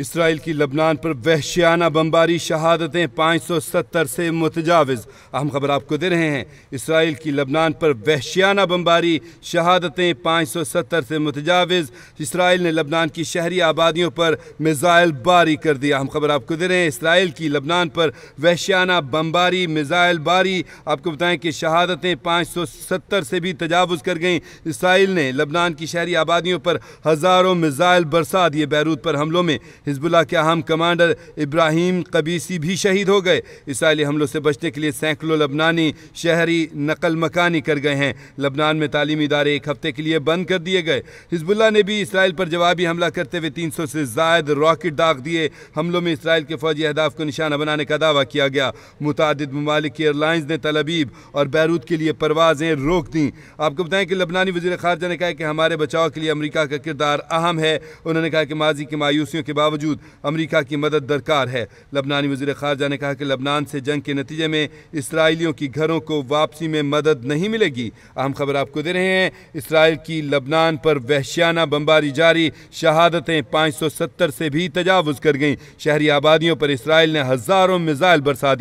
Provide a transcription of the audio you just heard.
Israel की लबनान पर वहशियाना बमबारी शहादतें 570 से मुतजावज़ अहम खबर आपको दे रहे हैं इसराइल की लबनान पर वहशियाना बमबारी शहादतें 570 से मुतजावज़ इसराइल ने लबनान की शहरी आबादियों पर मिज़ाइल बारी कर दिया अहम खबर आपको दे रहे हैं इसराइल की लबनान पर वहशियाना बमबारी मिज़ाइल बारी आपको बताएं कि शहादतें सत्तर से भी तजावज़ कर गई इसराइल ने लबनान की शहरी आबादियों पर हज़ारों मिज़ाइल बरसा दिए बैरूत पर हमलों में हिजबुल्ला के अहम कमांडर इब्राहिम कबीसी भी शहीद हो गए इसराइली हमलों से बचने के लिए सैकड़ों लबनानी शहरी नकल मकानी कर गए हैं लबनान में तालीमी इदारे एक हफ्ते के लिए बंद कर दिए गए हिजबुल्ला ने भी इसराइल पर जवाबी हमला करते हुए तीन सौ से जायद रॉकेट दाग दिए हमलों में इसराइल के फौजी अहदाफ को निशाना बनाने का दावा किया गया मुतद ममालिक एयरलाइंस ने तलबीब और बैरूत के लिए परवाजें रोक दी आपको बताएं कि लबनानी वजी खारजा ने कहा कि हमारे बचाव के लिए अमरीका का किरदार अहम है उन्होंने कहा कि माजी की मायूसियों के बावजूद बावजूद अमरीका की मदद दरकार है लबनानी वजी खारजा ने कहा कि लबनान से जंग के नतीजे में इसराइलियों की घरों को वापसी में मदद नहीं मिलेगी अहम खबर आपको दे रहे हैं इसराइल की लबनान पर वहशियाना बम्बारी जारी शहादतें सौ सत्तर से भी तजावज़ कर गईं शहरी आबादियों पर इसराइल ने हज़ारों मिज़ाइल बरसा दिया